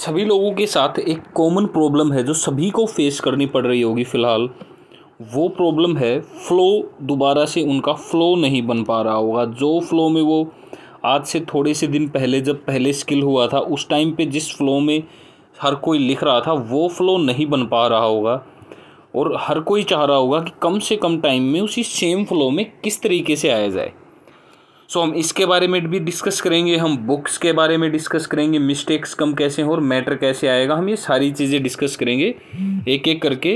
सभी लोगों के साथ एक कॉमन प्रॉब्लम है जो सभी को फेस करनी पड़ रही होगी फ़िलहाल वो प्रॉब्लम है फ़्लो दोबारा से उनका फ़्लो नहीं बन पा रहा होगा जो फ़्लो में वो आज से थोड़े से दिन पहले जब पहले स्किल हुआ था उस टाइम पे जिस फ़्लो में हर कोई लिख रहा था वो फ़्लो नहीं बन पा रहा होगा और हर कोई चाह रहा होगा कि कम से कम टाइम में उसी सेम फ़्लो में किस तरीके से आया जाए सो हम इसके बारे में भी डिस्कस करेंगे हम बुक्स के बारे में डिस्कस करेंगे मिस्टेक्स कम कैसे हो और मैटर कैसे आएगा हम ये सारी चीज़ें डिस्कस करेंगे एक एक करके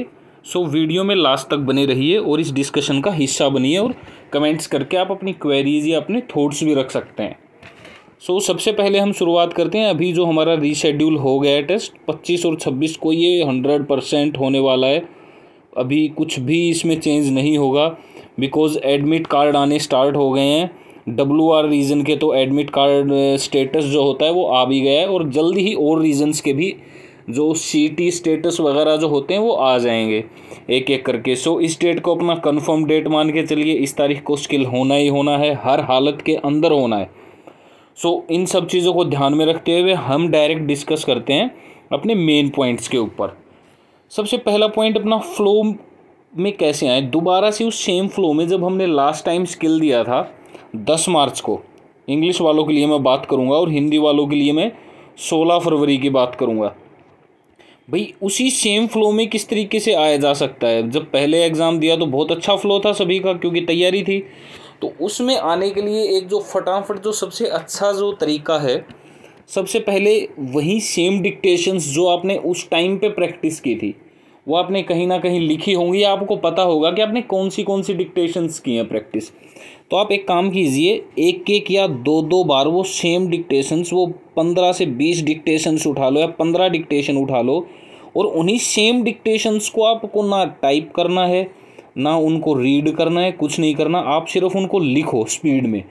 सो so, वीडियो में लास्ट तक बने रहिए और इस डिस्कशन का हिस्सा बनिए और कमेंट्स करके आप अपनी क्वेरीज या अपने थॉट्स भी रख सकते हैं सो so, सबसे पहले हम शुरुआत करते हैं अभी जो हमारा रीशेड्यूल हो गया है टेस्ट पच्चीस और छब्बीस को ये हंड्रेड परसेंट होने वाला है अभी कुछ भी इसमें चेंज नहीं होगा बिकॉज़ एडमिट कार्ड आने स्टार्ट हो गए हैं डब्ल्यू आर रीजन के तो एडमिट कार्ड स्टेटस जो होता है वो आ भी गया है और जल्दी ही और रीजन्स के भी जो सी टी स्टेटस वगैरह जो होते हैं वो आ जाएंगे एक एक करके सो इस डेट को अपना कंफर्म डेट मान के चलिए इस तारीख को स्किल होना ही होना है हर हालत के अंदर होना है सो इन सब चीज़ों को ध्यान में रखते हुए हम डायरेक्ट डिस्कस करते हैं अपने मेन पॉइंट्स के ऊपर सबसे पहला पॉइंट अपना फ्लो में कैसे आए दोबारा से उस सेम फ्लो में जब हमने लास्ट टाइम स्किल दिया था दस मार्च को इंग्लिश वालों के लिए मैं बात करूँगा और हिंदी वालों के लिए मैं सोलह फरवरी की बात करूँगा भाई उसी सेम फ्लो में किस तरीके से आया जा सकता है जब पहले एग्ज़ाम दिया तो बहुत अच्छा फ्लो था सभी का क्योंकि तैयारी थी तो उसमें आने के लिए एक जो फटाफट जो सबसे अच्छा जो तरीका है सबसे पहले वही सेम डिक्टेशंस जो आपने उस टाइम पे प्रैक्टिस की थी वो आपने कहीं ना कहीं लिखी होंगी आपको पता होगा कि आपने कौन सी कौन सी डिक्टेशंस की हैं प्रैक्टिस तो आप एक काम कीजिए एक एक या दो दो बार वो सेम डिक्टेशंस वो पंद्रह से बीस डिक्टेशंस उठा लो या पंद्रह डिक्टेशन उठा लो और उन्हीं सेम डिक्टेशंस को आपको ना टाइप करना है ना उनको रीड करना है कुछ नहीं करना आप सिर्फ उनको लिखो स्पीड में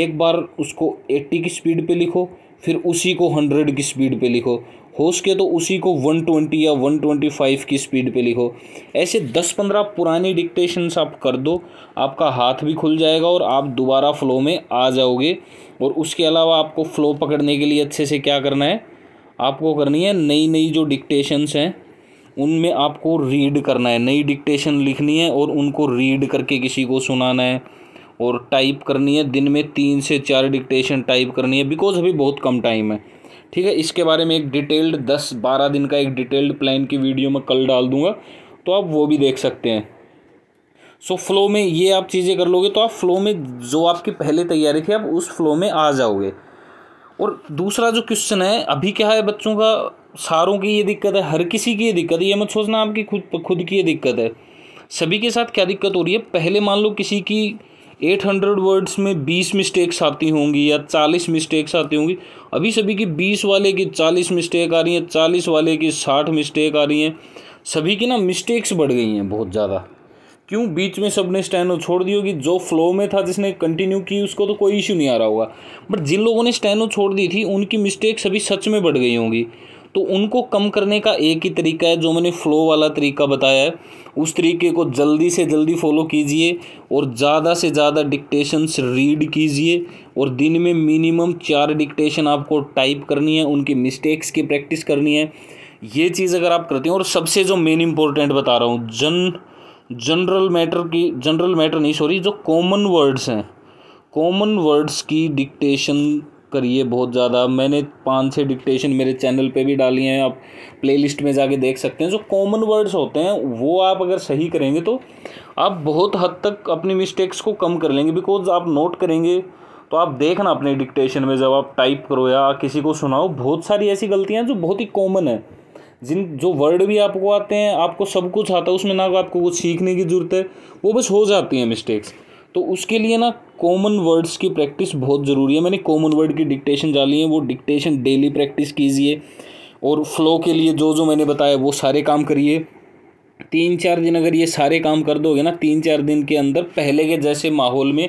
एक बार उसको एट्टी की स्पीड पे लिखो फिर उसी को हंड्रेड की स्पीड पे लिखो हो सके तो उसी को 120 या 125 की स्पीड पे लिखो ऐसे 10-15 पुरानी डिक्टेशंस आप कर दो आपका हाथ भी खुल जाएगा और आप दोबारा फ़्लो में आ जाओगे और उसके अलावा आपको फ़्लो पकड़ने के लिए अच्छे से क्या करना है आपको करनी है नई नई जो डिक्टेशंस हैं उनमें आपको रीड करना है नई डिक्टेशन लिखनी है और उनको रीड करके किसी को सुनाना है और टाइप करनी है दिन में तीन से चार डिक्टेशन टाइप करनी है बिकॉज़ अभी बहुत कम टाइम है ठीक है इसके बारे में एक डिटेल्ड दस बारह दिन का एक डिटेल्ड प्लान की वीडियो मैं कल डाल दूंगा तो आप वो भी देख सकते हैं सो so, फ्लो में ये आप चीज़ें कर लोगे तो आप फ्लो में जो आपकी पहले तैयारी थी आप उस फ्लो में आ जाओगे और दूसरा जो क्वेश्चन है अभी क्या है बच्चों का सारों की ये दिक्कत है हर किसी की ये दिक्कत है ये मत सोचना आपकी खुद खुद की ये दिक्कत है सभी के साथ क्या दिक्कत हो रही है पहले मान लो किसी की एट हंड्रेड वर्ड्स में बीस मिस्टेक्स आती होंगी या चालीस मिस्टेक्स आती होंगी अभी सभी की बीस वाले की चालीस मिस्टेक आ रही हैं चालीस वाले की साठ मिस्टेक आ रही हैं सभी की ना मिस्टेक्स बढ़ गई हैं बहुत ज़्यादा क्यों बीच में सब ने स्टैनो छोड़ दी होगी जो फ्लो में था जिसने कंटिन्यू की उसको तो कोई इशू नहीं आ रहा होगा बट जिन लोगों ने स्टैनो छोड़ दी थी उनकी मिस्टेक्स अभी सच में बढ़ गई होंगी तो उनको कम करने का एक ही तरीका है जो मैंने फ़्लो वाला तरीका बताया है उस तरीके को जल्दी से जल्दी फॉलो कीजिए और ज़्यादा से ज़्यादा डिक्टेशंस रीड कीजिए और दिन में मिनिमम चार डिक्टेशन आपको टाइप करनी है उनकी मिस्टेक्स की प्रैक्टिस करनी है ये चीज़ अगर आप करते हैं और सबसे जो मेन इम्पोर्टेंट बता रहा हूँ जन जनरल मैटर की जनरल मैटर नहीं सॉरी जो कॉमन वर्ड्स हैं कॉमन वर्ड्स की डिक्टेशन करिए बहुत ज़्यादा मैंने पाँच छः डिक्टेशन मेरे चैनल पे भी डाली हैं आप प्लेलिस्ट में जाके देख सकते हैं जो कॉमन वर्ड्स होते हैं वो आप अगर सही करेंगे तो आप बहुत हद तक अपनी मिस्टेक्स को कम कर लेंगे बिकॉज आप नोट करेंगे तो आप देखना अपने डिक्टेशन में जब आप टाइप करो या किसी को सुनाओ बहुत सारी ऐसी गलतियाँ जो बहुत ही कॉमन है जिन जो वर्ड भी आपको आते हैं आपको सब कुछ आता है उसमें ना आपको कुछ सीखने की ज़रूरत है वो बस हो जाती हैं मिस्टेक्स तो उसके लिए ना कॉमन वर्ड्स की प्रैक्टिस बहुत ज़रूरी है मैंने कॉमन वर्ड की डिक्टेशन डाली है वो डिक्टेशन डेली प्रैक्टिस कीजिए और फ्लो के लिए जो जो मैंने बताया वो सारे काम करिए तीन चार दिन अगर ये सारे काम कर दोगे ना तीन चार दिन के अंदर पहले के जैसे माहौल में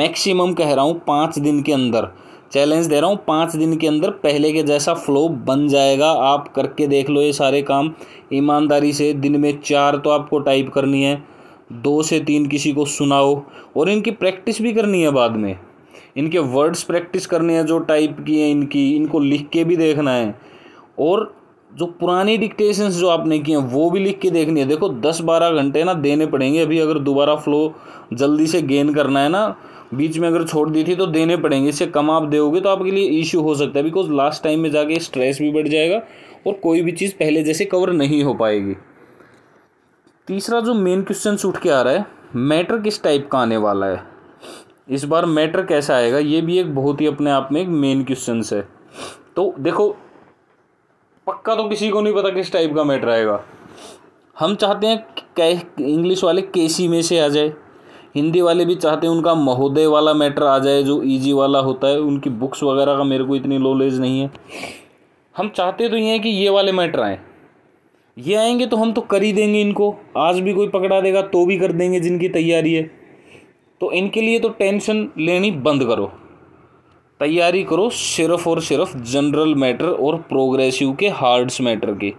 मैक्सिमम कह रहा हूँ पाँच दिन के अंदर चैलेंज दे रहा हूँ पाँच दिन के अंदर पहले के जैसा फ्लो बन जाएगा आप करके देख लो ये सारे काम ईमानदारी से दिन में चार तो आपको टाइप करनी है दो से तीन किसी को सुनाओ और इनकी प्रैक्टिस भी करनी है बाद में इनके वर्ड्स प्रैक्टिस करने हैं जो टाइप की हैं इनकी इनको लिख के भी देखना है और जो पुरानी डिक्टेशंस जो आपने की हैं वो भी लिख के देखनी है देखो दस बारह घंटे ना देने पड़ेंगे अभी अगर दोबारा फ्लो जल्दी से गेन करना है ना बीच में अगर छोड़ दी थी तो देने पड़ेंगे इससे कम आप दोगे तो आपके लिए इश्यू हो सकता है बिकॉज लास्ट टाइम में जाके स्ट्रेस भी बढ़ जाएगा और कोई भी चीज़ पहले जैसे कवर नहीं हो पाएगी तीसरा जो मेन क्वेश्चन उठ के आ रहा है मैटर किस टाइप का आने वाला है इस बार मैटर कैसा आएगा ये भी एक बहुत ही अपने आप में एक मेन क्वेश्चन है तो देखो पक्का तो किसी को नहीं पता किस टाइप का मैटर आएगा हम चाहते हैं कै इंग्लिश वाले केसी में से आ जाए हिंदी वाले भी चाहते हैं उनका महोदय वाला मैटर आ जाए जो इजी e वाला होता है उनकी बुक्स वगैरह का मेरे को इतनी नॉलेज नहीं है हम चाहते तो ये हैं कि ये वाले मैटर आएँ ये आएंगे तो हम तो कर ही देंगे इनको आज भी कोई पकड़ा देगा तो भी कर देंगे जिनकी तैयारी है तो इनके लिए तो टेंशन लेनी बंद करो तैयारी करो सिर्फ और सिर्फ जनरल मैटर और प्रोग्रेसिव के हार्ड्स मैटर के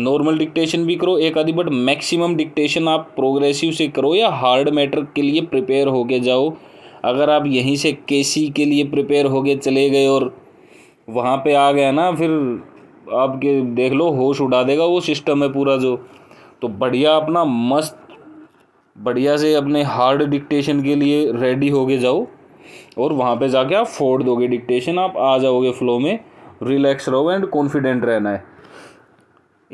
नॉर्मल डिक्टेशन भी करो एक आधी बट मैक्सिमम डिक्टेशन आप प्रोग्रेसिव से करो या हार्ड मैटर के लिए प्रिपेयर होके जाओ अगर आप यहीं से केसी के लिए प्रिपेयर होके चले गए और वहाँ पे आ गया ना फिर आपके देख लो होश उड़ा देगा वो सिस्टम है पूरा जो तो बढ़िया अपना मस्त बढ़िया से अपने हार्ड डिक्टेशन के लिए रेडी हो गए जाओ और वहाँ पे जाके आप फोड़ दोगे डिक्टेशन आप आ जाओगे फ्लो में रिलैक्स रहो एंड कॉन्फिडेंट रहना है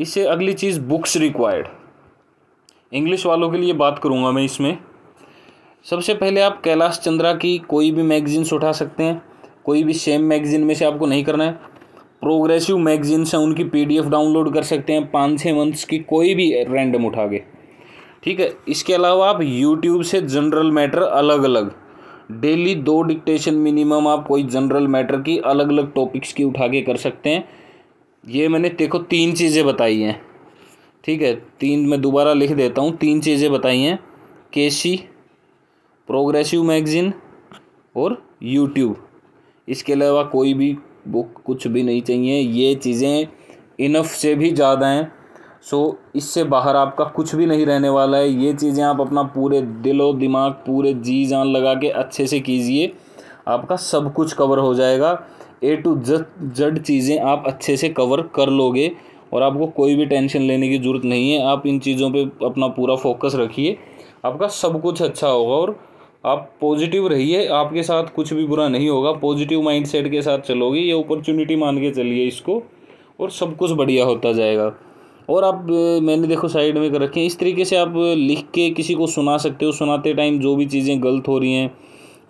इससे अगली चीज़ बुक्स रिक्वायर्ड इंग्लिश वालों के लिए बात करूँगा मैं इसमें सबसे पहले आप कैलाश चंद्रा की कोई भी मैगजीन्स उठा सकते हैं कोई भी सेम मैगजीन में से आपको नहीं करना है प्रोग्रेसिव मैगजीन से उनकी पीडीएफ डाउनलोड कर सकते हैं पाँच छः मंथ्स की कोई भी रैंडम उठा के ठीक है इसके अलावा आप यूट्यूब से जनरल मैटर अलग अलग डेली दो डिक्टेशन मिनिमम आप कोई जनरल मैटर की अलग अलग टॉपिक्स की उठा के कर सकते हैं ये मैंने देखो तीन चीज़ें बताई हैं ठीक है तीन मैं दोबारा लिख देता हूँ तीन चीज़ें बताई हैं केसी प्रोग्रेसिव मैगज़ीन और यूट्यूब इसके अलावा कोई भी बुक कुछ भी नहीं चाहिए ये चीज़ें इनफ से भी ज़्यादा हैं सो so, इससे बाहर आपका कुछ भी नहीं रहने वाला है ये चीज़ें आप अपना पूरे दिलो दिमाग पूरे जी जान लगा के अच्छे से कीजिए आपका सब कुछ कवर हो जाएगा ए टू जड चीज़ें आप अच्छे से कवर कर लोगे और आपको कोई भी टेंशन लेने की ज़रूरत नहीं है आप इन चीज़ों पे अपना पूरा फोकस रखिए आपका सब कुछ अच्छा होगा और आप पॉजिटिव रहिए आपके साथ कुछ भी बुरा नहीं होगा पॉजिटिव माइंडसेट के साथ चलोगे ये अपॉर्चुनिटी मान के चलिए इसको और सब कुछ बढ़िया होता जाएगा और आप मैंने देखो साइड में कर रखे हैं इस तरीके से आप लिख के किसी को सुना सकते हो सुनाते टाइम जो भी चीज़ें गलत हो रही हैं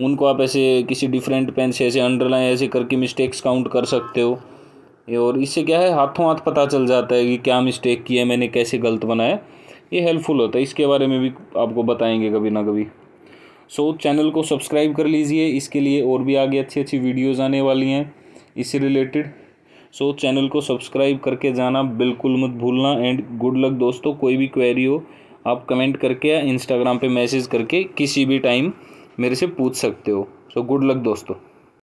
उनको आप ऐसे किसी डिफरेंट पेन से ऐसे अंडरलाइन ऐसे करके मिस्टेक्स काउंट कर सकते हो और इससे क्या है हाथों हाथ पता चल जाता है कि क्या मिस्टेक किया है मैंने कैसे गलत बनाया ये हेल्पफुल होता है इसके बारे में भी आपको बताएंगे कभी ना कभी सो चैनल को सब्सक्राइब कर लीजिए इसके लिए और भी आगे अच्छी अच्छी वीडियोज़ आने वाली हैं इससे रिलेटेड सो चैनल को सब्सक्राइब करके जाना बिल्कुल मत भूलना एंड गुड लक दोस्तों कोई भी क्वेरी हो आप कमेंट करके या इंस्टाग्राम पे मैसेज करके किसी भी टाइम मेरे से पूछ सकते हो सो गुड लक दोस्तों